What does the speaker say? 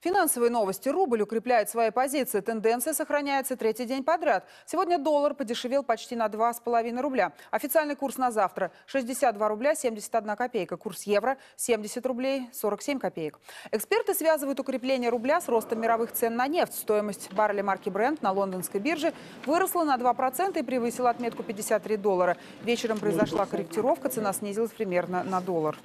Финансовые новости. Рубль укрепляет свои позиции. Тенденция сохраняется третий день подряд. Сегодня доллар подешевел почти на 2,5 рубля. Официальный курс на завтра 62 рубля 71 копейка. Курс евро 70 рублей 47 копеек. Эксперты связывают укрепление рубля с ростом мировых цен на нефть. Стоимость барреля марки Brent на лондонской бирже выросла на 2% и превысила отметку 53 доллара. Вечером произошла корректировка, цена снизилась примерно на доллар.